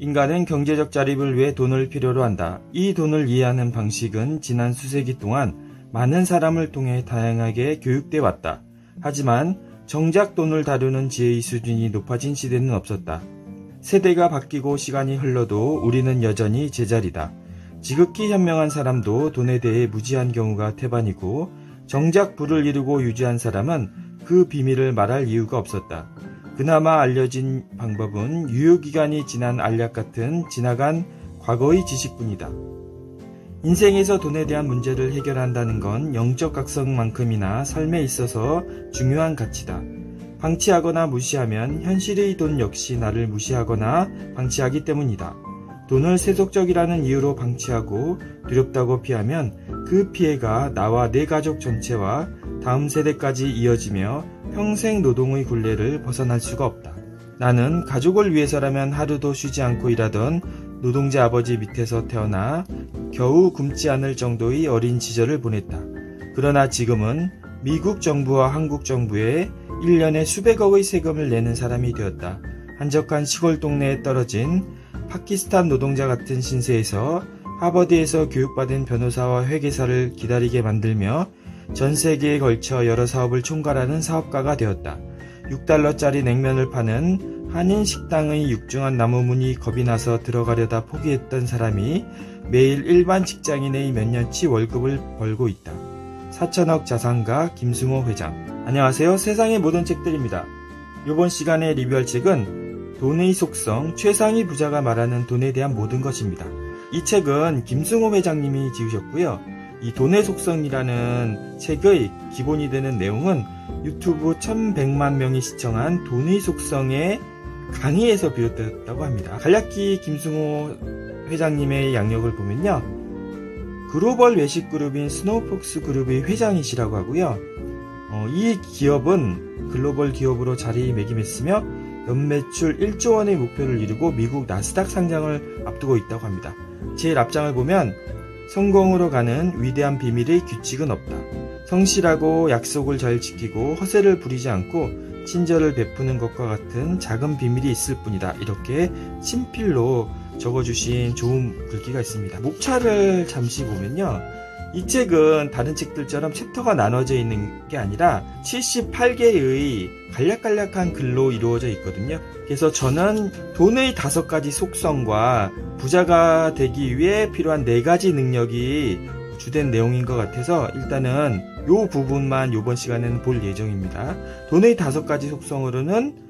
인간은 경제적 자립을 위해 돈을 필요로 한다. 이 돈을 이해하는 방식은 지난 수세기 동안 많은 사람을 통해 다양하게 교육돼 왔다. 하지만 정작 돈을 다루는 지혜의 수준이 높아진 시대는 없었다. 세대가 바뀌고 시간이 흘러도 우리는 여전히 제자리다. 지극히 현명한 사람도 돈에 대해 무지한 경우가 태반이고 정작 부를 이루고 유지한 사람은 그 비밀을 말할 이유가 없었다. 그나마 알려진 방법은 유효기간이 지난 알약 같은 지나간 과거의 지식뿐이다. 인생에서 돈에 대한 문제를 해결한다는 건 영적 각성만큼이나 삶에 있어서 중요한 가치다. 방치하거나 무시하면 현실의 돈 역시 나를 무시하거나 방치하기 때문이다. 돈을 세속적이라는 이유로 방치하고 두렵다고 피하면 그 피해가 나와 내 가족 전체와 다음 세대까지 이어지며 평생 노동의 굴레를 벗어날 수가 없다. 나는 가족을 위해서라면 하루도 쉬지 않고 일하던 노동자 아버지 밑에서 태어나 겨우 굶지 않을 정도의 어린 시절을 보냈다. 그러나 지금은 미국 정부와 한국 정부에 1년에 수백억의 세금을 내는 사람이 되었다. 한적한 시골 동네에 떨어진 파키스탄 노동자 같은 신세에서 하버드에서 교육받은 변호사와 회계사를 기다리게 만들며 전 세계에 걸쳐 여러 사업을 총괄하는 사업가가 되었다. 6달러짜리 냉면을 파는 한인 식당의 육중한 나무 문이 겁이 나서 들어가려다 포기했던 사람이 매일 일반 직장인의 몇 년치 월급을 벌고 있다. 4천억 자산가 김승호 회장. 안녕하세요. 세상의 모든 책들입니다. 이번 시간에 리뷰할 책은 돈의 속성 최상위 부자가 말하는 돈에 대한 모든 것입니다. 이 책은 김승호 회장님이 지으셨고요. 이 돈의 속성이라는 책의 기본이 되는 내용은 유튜브 1100만 명이 시청한 돈의 속성의 강의에서 비롯되었다고 합니다. 간략히 김승호 회장님의 양력을 보면요. 글로벌 외식 그룹인 스노우폭스 그룹의 회장이시라고 하고요. 어, 이 기업은 글로벌 기업으로 자리매김했으며 연매출 1조 원의 목표를 이루고 미국 나스닥 상장을 앞두고 있다고 합니다. 제일앞장을 보면 성공으로 가는 위대한 비밀의 규칙은 없다. 성실하고 약속을 잘 지키고 허세를 부리지 않고 친절을 베푸는 것과 같은 작은 비밀이 있을 뿐이다. 이렇게 친필로 적어주신 좋은 글귀가 있습니다. 목차를 잠시 보면요. 이 책은 다른 책들처럼 챕터가 나눠져 있는 게 아니라 78개의 간략간략한 글로 이루어져 있거든요. 그래서 저는 돈의 다섯 가지 속성과 부자가 되기 위해 필요한 네 가지 능력이 주된 내용인 것 같아서 일단은 요 부분만 요번 시간에는 볼 예정입니다. 돈의 다섯 가지 속성으로는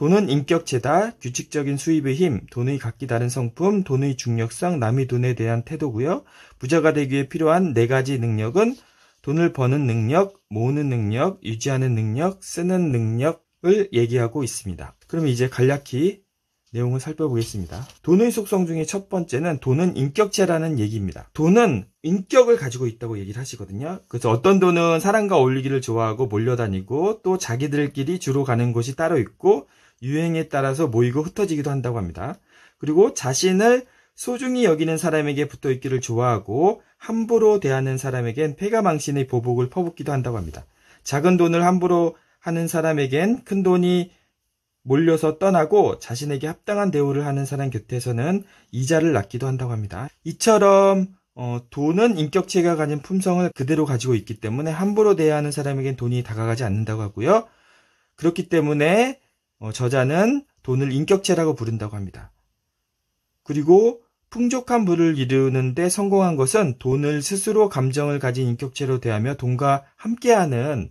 돈은 인격체다, 규칙적인 수입의 힘, 돈의 각기 다른 성품, 돈의 중력성, 남의 돈에 대한 태도고요. 부자가 되기 위해 필요한 네 가지 능력은 돈을 버는 능력, 모으는 능력, 유지하는 능력, 쓰는 능력을 얘기하고 있습니다. 그럼 이제 간략히 내용을 살펴보겠습니다. 돈의 속성 중에 첫 번째는 돈은 인격체라는 얘기입니다. 돈은 인격을 가지고 있다고 얘기를 하시거든요. 그래서 어떤 돈은 사람과 어울리기를 좋아하고 몰려다니고 또 자기들끼리 주로 가는 곳이 따로 있고 유행에 따라서 모이고 흩어지기도 한다고 합니다. 그리고 자신을 소중히 여기는 사람에게 붙어 있기를 좋아하고 함부로 대하는 사람에겐 폐가망신의 보복을 퍼붓기도 한다고 합니다. 작은 돈을 함부로 하는 사람에겐 큰 돈이 몰려서 떠나고 자신에게 합당한 대우를 하는 사람 곁에서는 이자를 낳기도 한다고 합니다. 이처럼 어, 돈은 인격체가 가진 품성을 그대로 가지고 있기 때문에 함부로 대하는 사람에겐 돈이 다가가지 않는다고 하고요. 그렇기 때문에 어, 저자는 돈을 인격체라고 부른다고 합니다. 그리고 풍족한 부를 이루는데 성공한 것은 돈을 스스로 감정을 가진 인격체로 대하며 돈과 함께하는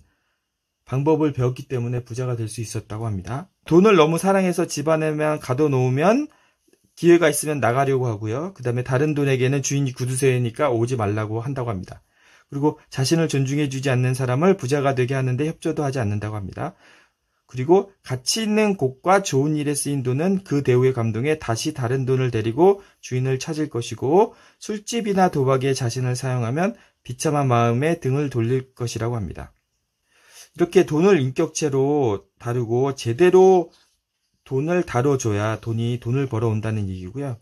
방법을 배웠기 때문에 부자가 될 수 있었다고 합니다. 돈을 너무 사랑해서 집안에만 가둬놓으면 기회가 있으면 나가려고 하고요. 그 다음에 다른 돈에게는 주인이 구두쇠니까 오지 말라고 한다고 합니다. 그리고 자신을 존중해주지 않는 사람을 부자가 되게 하는데 협조도 하지 않는다고 합니다. 그리고 가치 있는 곳과 좋은 일에 쓰인 돈은 그대우의감동에 다시 다른 돈을 데리고 주인을 찾을 것이고 술집이나 도박에 자신을 사용하면 비참한 마음에 등을 돌릴 것이라고 합니다. 이렇게 돈을 인격체로 다루고 제대로 돈을 다뤄줘야 돈이 돈을 벌어온다는 얘기고요.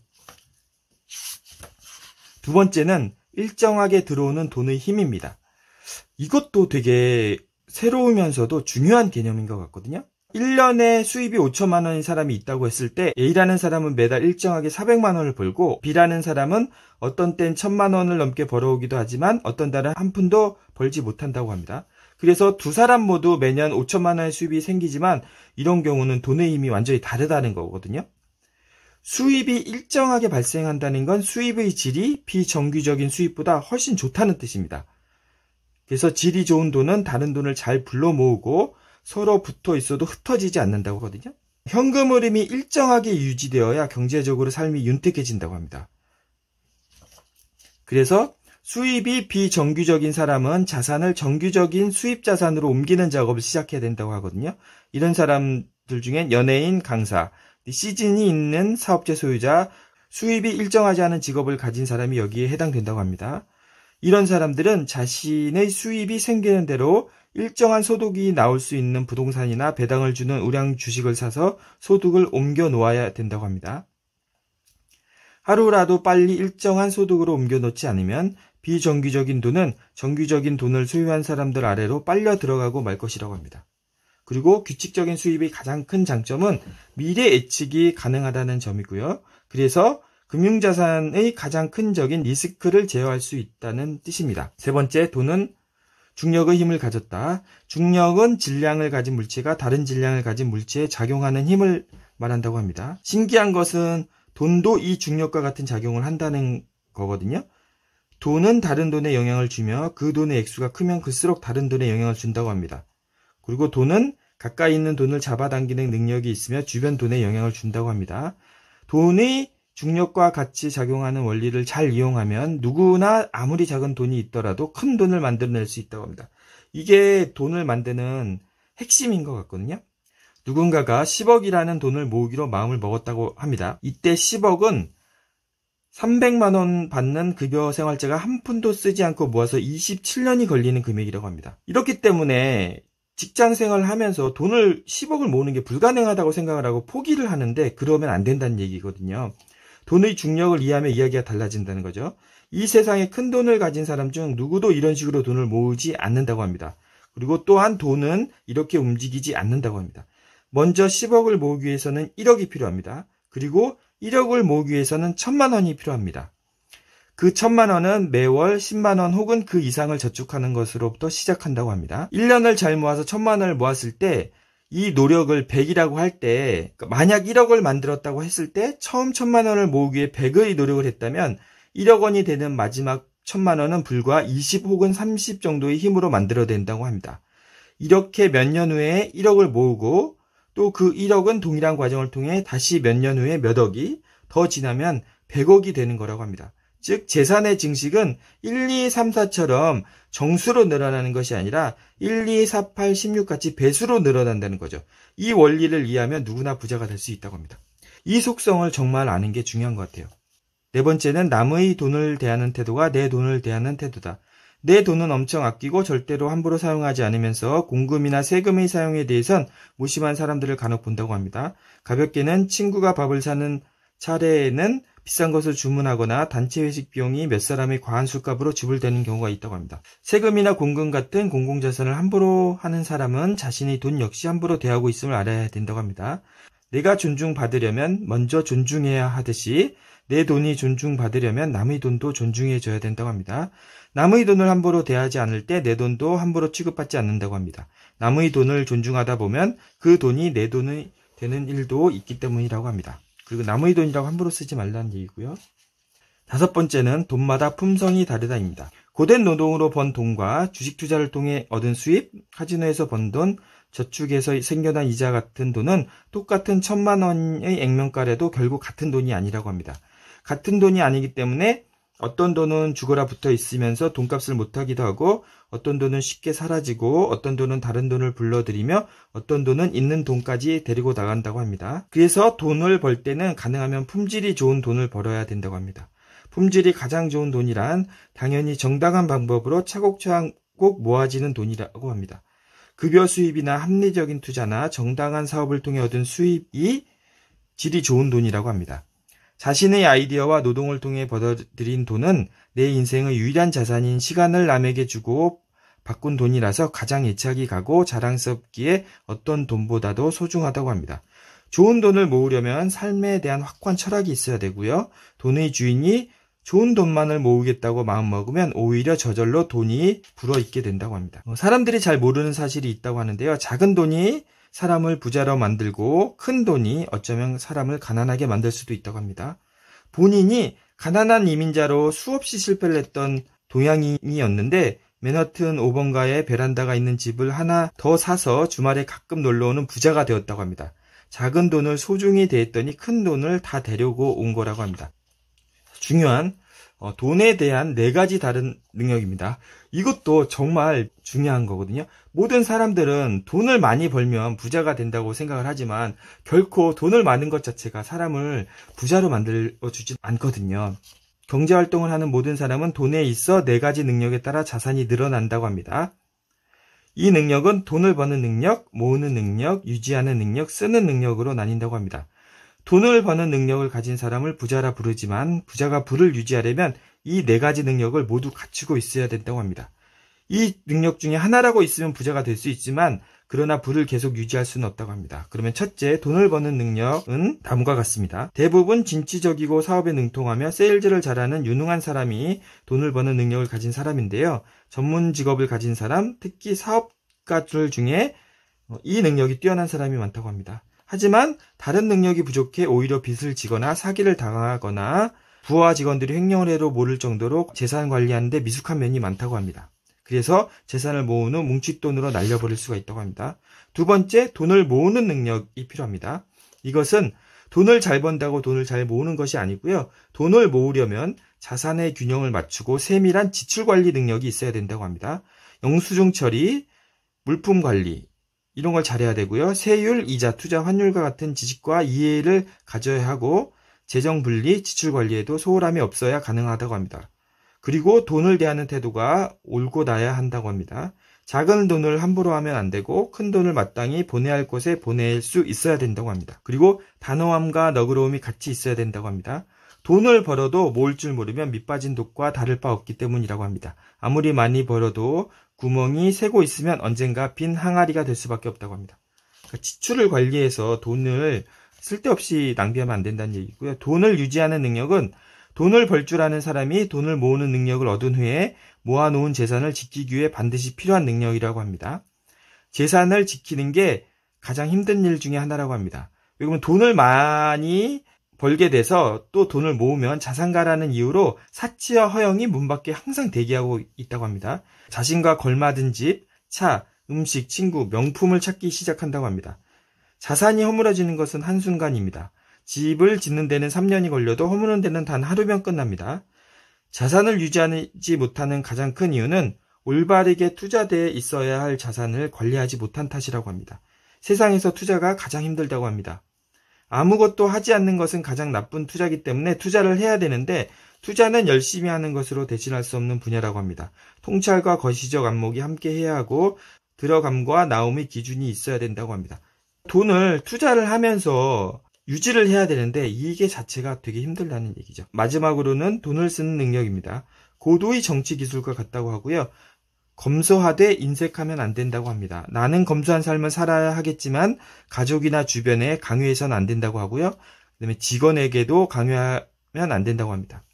두 번째는 일정하게 들어오는 돈의 힘입니다. 이것도 되게 새로우면서도 중요한 개념인 것 같거든요. 1년에 수입이 5천만 원인 사람이 있다고 했을 때 A라는 사람은 매달 일정하게 400만 원을 벌고 B라는 사람은 어떤 땐 1천만 원을 넘게 벌어오기도 하지만 어떤 달은 한 푼도 벌지 못한다고 합니다. 그래서 두 사람 모두 매년 5천만 원의 수입이 생기지만 이런 경우는 돈의 힘이 완전히 다르다는 거거든요. 수입이 일정하게 발생한다는 건 수입의 질이 비정규적인 수입보다 훨씬 좋다는 뜻입니다. 그래서 질이 좋은 돈은 다른 돈을 잘 불러 모으고 서로 붙어 있어도 흩어지지 않는다고 하거든요. 현금 흐름이 일정하게 유지되어야 경제적으로 삶이 윤택해진다고 합니다. 그래서 수입이 비정규적인 사람은 자산을 정규적인 수입 자산으로 옮기는 작업을 시작해야 된다고 하거든요. 이런 사람들 중엔 연예인, 강사, 시즌이 있는 사업체 소유자, 수입이 일정하지 않은 직업을 가진 사람이 여기에 해당된다고 합니다. 이런 사람들은 자신의 수입이 생기는 대로 일정한 소득이 나올 수 있는 부동산이나 배당을 주는 우량 주식을 사서 소득을 옮겨 놓아야 된다고 합니다. 하루라도 빨리 일정한 소득으로 옮겨 놓지 않으면 비정규적인 돈은 정규적인 돈을 소유한 사람들 아래로 빨려 들어가고 말 것이라고 합니다. 그리고 규칙적인 수입이 가장 큰 장점은 미래 예측이 가능하다는 점이고요. 그래서 금융자산의 가장 큰 적인 리스크를 제어할 수 있다는 뜻입니다. 세 번째, 돈은 중력의 힘을 가졌다. 중력은 질량을 가진 물체가 다른 질량을 가진 물체에 작용하는 힘을 말한다고 합니다. 신기한 것은 돈도 이 중력과 같은 작용을 한다는 거거든요. 돈은 다른 돈에 영향을 주며 그 돈의 액수가 크면 클수록 다른 돈에 영향을 준다고 합니다. 그리고 돈은 가까이 있는 돈을 잡아당기는 능력이 있으며 주변 돈에 영향을 준다고 합니다. 돈의 중력과 같이 작용하는 원리를 잘 이용하면 누구나 아무리 작은 돈이 있더라도 큰 돈을 만들어낼 수 있다고 합니다. 이게 돈을 만드는 핵심인 것 같거든요. 누군가가 10억이라는 돈을 모으기로 마음을 먹었다고 합니다. 이때 10억은 300만 원 받는 급여 생활자가 한 푼도 쓰지 않고 모아서 27년이 걸리는 금액이라고 합니다. 이렇기 때문에 직장 생활을 하면서 돈을 10억을 모으는 게 불가능하다고 생각을 하고 포기를 하는데 그러면 안 된다는 얘기거든요. 돈의 중력을 이해하면 이야기가 달라진다는 거죠. 이 세상에 큰 돈을 가진 사람 중 누구도 이런 식으로 돈을 모으지 않는다고 합니다. 그리고 또한 돈은 이렇게 움직이지 않는다고 합니다. 먼저 10억을 모으기 위해서는 1억이 필요합니다. 그리고 1억을 모으기 위해서는 1천만 원이 필요합니다. 그1 천만 원은 매월 10만 원 혹은 그 이상을 저축하는 것으로부터 시작한다고 합니다. 1년을 잘 모아서 1 천만 원을 모았을 때이 노력을 100이라고 할 때, 그러니까 만약 1억을 만들었다고 했을 때, 처음 천만 원을 모으기 위해 100의 노력을 했다면, 1억 원이 되는 마지막 천만 원은 불과 20 혹은 30 정도의 힘으로 만들어낸다고 합니다. 이렇게 몇 년 후에 1억을 모으고, 또 그 1억은 동일한 과정을 통해 다시 몇 년 후에 몇 억이 더 지나면 100억이 되는 거라고 합니다. 즉, 재산의 증식은 1, 2, 3, 4처럼 정수로 늘어나는 것이 아니라 1, 2, 4, 8, 16같이 배수로 늘어난다는 거죠. 이 원리를 이해하면 누구나 부자가 될 수 있다고 합니다. 이 속성을 정말 아는 게 중요한 것 같아요. 네 번째는 남의 돈을 대하는 태도가 내 돈을 대하는 태도다. 내 돈은 엄청 아끼고 절대로 함부로 사용하지 않으면서 공금이나 세금의 사용에 대해선 무심한 사람들을 간혹 본다고 합니다. 가볍게는 친구가 밥을 사는 차례에는 비싼 것을 주문하거나 단체 회식 비용이 몇 사람의 과한 술값으로 지불되는 경우가 있다고 합니다. 세금이나 공금 같은 공공자산을 함부로 하는 사람은 자신의 돈 역시 함부로 대하고 있음을 알아야 된다고 합니다. 내가 존중받으려면 먼저 존중해야 하듯이 내 돈이 존중받으려면 남의 돈도 존중해줘야 된다고 합니다. 남의 돈을 함부로 대하지 않을 때 내 돈도 함부로 취급받지 않는다고 합니다. 남의 돈을 존중하다 보면 그 돈이 내 돈이 되는 일도 있기 때문이라고 합니다. 그리고 남의 돈이라고 함부로 쓰지 말라는 얘기고요. 다섯 번째는 돈마다 품성이 다르다입니다. 고된 노동으로 번 돈과 주식 투자를 통해 얻은 수입, 카지노에서 번 돈, 저축에서 생겨난 이자 같은 돈은 똑같은 천만 원의 액면가래도 결국 같은 돈이 아니라고 합니다. 같은 돈이 아니기 때문에 어떤 돈은 죽어라 붙어 있으면서 돈값을 못하기도 하고 어떤 돈은 쉽게 사라지고 어떤 돈은 다른 돈을 불러들이며 어떤 돈은 있는 돈까지 데리고 나간다고 합니다. 그래서 돈을 벌 때는 가능하면 품질이 좋은 돈을 벌어야 된다고 합니다. 품질이 가장 좋은 돈이란 당연히 정당한 방법으로 차곡차곡 모아지는 돈이라고 합니다. 급여 수입이나 합리적인 투자나 정당한 사업을 통해 얻은 수입이 질이 좋은 돈이라고 합니다. 자신의 아이디어와 노동을 통해 벌어들인 돈은 내 인생의 유일한 자산인 시간을 남에게 주고 바꾼 돈이라서 가장 애착이 가고 자랑스럽기에 어떤 돈보다도 소중하다고 합니다. 좋은 돈을 모으려면 삶에 대한 확고한 철학이 있어야 되고요. 돈의 주인이 좋은 돈만을 모으겠다고 마음먹으면 오히려 저절로 돈이 불어있게 된다고 합니다. 어, 사람들이 잘 모르는 사실이 있다고 하는데요. 작은 돈이 사람을 부자로 만들고 큰 돈이 어쩌면 사람을 가난하게 만들 수도 있다고 합니다. 본인이 가난한 이민자로 수없이 실패를 했던 동양인이었는데 맨하튼 5번가에 베란다가 있는 집을 하나 더 사서 주말에 가끔 놀러오는 부자가 되었다고 합니다. 작은 돈을 소중히 대했더니 큰 돈을 다 데려고 온 거라고 합니다. 중요한 어, 돈에 대한 네 가지 다른 능력입니다. 이것도 정말 중요한 거거든요. 모든 사람들은 돈을 많이 벌면 부자가 된다고 생각을 하지만 결코 돈을 많은 것 자체가 사람을 부자로 만들어 주지 않거든요. 경제 활동을 하는 모든 사람은 돈에 있어 네 가지 능력에 따라 자산이 늘어난다고 합니다. 이 능력은 돈을 버는 능력, 모으는 능력, 유지하는 능력, 쓰는 능력으로 나뉜다고 합니다. 돈을 버는 능력을 가진 사람을 부자라 부르지만 부자가 부를 유지하려면 이네 가지 능력을 모두 갖추고 있어야 된다고 합니다. 이 능력 중에 하나라고 있으면 부자가 될 수 있지만 그러나 부를 계속 유지할 수는 없다고 합니다. 그러면 첫째, 돈을 버는 능력은 다음과 같습니다. 대부분 진취적이고 사업에 능통하며 세일즈를 잘하는 유능한 사람이 돈을 버는 능력을 가진 사람인데요. 전문 직업을 가진 사람, 특히 사업가들 중에 어, 이 능력이 뛰어난 사람이 많다고 합니다. 하지만 다른 능력이 부족해 오히려 빚을 지거나 사기를 당하거나 부하 직원들이 횡령을 해도 모를 정도로 재산 관리하는데 미숙한 면이 많다고 합니다. 그래서 재산을 모으는 뭉칫돈으로 날려버릴 수가 있다고 합니다. 두 번째, 돈을 모으는 능력이 필요합니다. 이것은 돈을 잘 번다고 돈을 잘 모으는 것이 아니고요. 돈을 모으려면 자산의 균형을 맞추고 세밀한 지출 관리 능력이 있어야 된다고 합니다. 영수증 처리, 물품 관리 이런 걸 잘해야 되고요. 세율, 이자, 투자, 환율과 같은 지식과 이해를 가져야 하고 재정 분리, 지출 관리에도 소홀함이 없어야 가능하다고 합니다. 그리고 돈을 대하는 태도가 옳고 나야 한다고 합니다. 작은 돈을 함부로 하면 안 되고 큰 돈을 마땅히 보내야 할 곳에 보낼 수 있어야 된다고 합니다. 그리고 단호함과 너그러움이 같이 있어야 된다고 합니다. 돈을 벌어도 모을 줄 모르면 밑빠진 독과 다를 바 없기 때문이라고 합니다. 아무리 많이 벌어도 구멍이 새고 있으면 언젠가 빈 항아리가 될 수밖에 없다고 합니다. 그러니까 지출을 관리해서 돈을 쓸데없이 낭비하면 안 된다는 얘기고요. 돈을 유지하는 능력은 돈을 벌 줄 아는 사람이 돈을 모으는 능력을 얻은 후에 모아놓은 재산을 지키기 위해 반드시 필요한 능력이라고 합니다. 재산을 지키는 게 가장 힘든 일 중에 하나라고 합니다. 왜냐면 하 돈을 많이 벌게 돼서 또 돈을 모으면 자산가라는 이유로 사치와 허영이 문 밖에 항상 대기하고 있다고 합니다. 자신과 걸맞은 집, 차, 음식, 친구, 명품을 찾기 시작한다고 합니다. 자산이 허물어지는 것은 한순간입니다. 집을 짓는 데는 3년이 걸려도 허무는 데는 단 하루면 끝납니다. 자산을 유지하지 못하는 가장 큰 이유는 올바르게 투자돼 있어야 할 자산을 관리하지 못한 탓이라고 합니다. 세상에서 투자가 가장 힘들다고 합니다. 아무것도 하지 않는 것은 가장 나쁜 투자기 때문에 투자를 해야 되는데 투자는 열심히 하는 것으로 대신할 수 없는 분야라고 합니다. 통찰과 거시적 안목이 함께 해야 하고 들어감과 나옴의 기준이 있어야 된다고 합니다. 돈을 투자를 하면서 유지를 해야 되는데 이게 자체가 되게 힘들다는 얘기죠. 마지막으로는 돈을 쓰는 능력입니다. 고도의 정치 기술과 같다고 하고요. 검소하되 인색하면 안 된다고 합니다. 나는 검소한 삶을 살아야 하겠지만 가족이나 주변에 강요해서는 안 된다고 하고요. 그다음에 직원에게도 강요하면 안 된다고 합니다.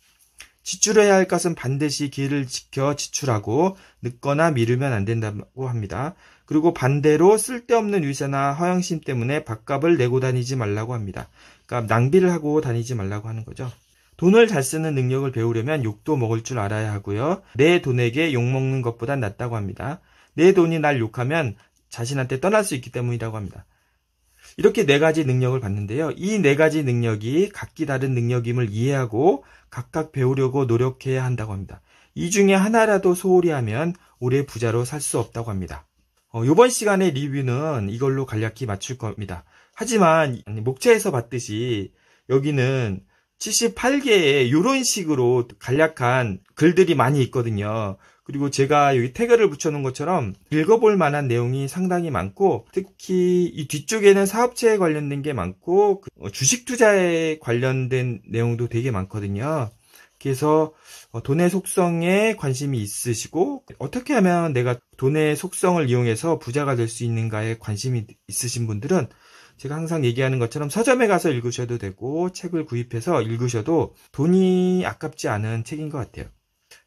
지출해야 할 것은 반드시 길을 지켜 지출하고 늦거나 미루면 안 된다고 합니다. 그리고 반대로 쓸데없는 위세나 허영심 때문에 밥값을 내고 다니지 말라고 합니다. 그러니까 낭비를 하고 다니지 말라고 하는 거죠. 돈을 잘 쓰는 능력을 배우려면 욕도 먹을 줄 알아야 하고요. 내 돈에게 욕 먹는 것보단 낫다고 합니다. 내 돈이 날 욕하면 자신한테 떠날 수 있기 때문이라고 합니다. 이렇게 네 가지 능력을 봤는데요. 이 네 가지 능력이 각기 다른 능력임을 이해하고 각각 배우려고 노력해야 한다고 합니다. 이 중에 하나라도 소홀히 하면 오래 부자로 살 수 없다고 합니다. 어, 이번 시간의 리뷰는 이걸로 간략히 마칠 겁니다. 하지만 목차에서 봤듯이 여기는 78개의 이런 식으로 간략한 글들이 많이 있거든요. 그리고 제가 여기 태그를 붙여놓은 것처럼 읽어볼 만한 내용이 상당히 많고 특히 이 뒤쪽에는 사업체에 관련된 게 많고 그, 어, 주식 투자에 관련된 내용도 되게 많거든요. 그래서 어, 돈의 속성에 관심이 있으시고 어떻게 하면 내가 돈의 속성을 이용해서 부자가 될 수 있는가에 관심이 있으신 분들은 제가 항상 얘기하는 것처럼 서점에 가서 읽으셔도 되고 책을 구입해서 읽으셔도 돈이 아깝지 않은 책인 것 같아요.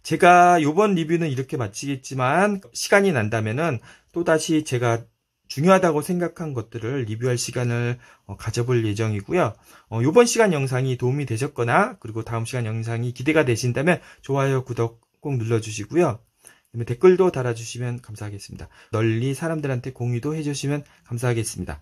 제가 요번 리뷰는 이렇게 마치겠지만 시간이 난다면은 또다시 제가 중요하다고 생각한 것들을 리뷰할 시간을 어, 가져볼 예정이고요. 어, 요번 시간 영상이 도움이 되셨거나 그리고 다음 시간 영상이 기대가 되신다면 좋아요, 구독 꼭 눌러주시고요. 댓글도 달아주시면 감사하겠습니다. 널리 사람들한테 공유도 해주시면 감사하겠습니다.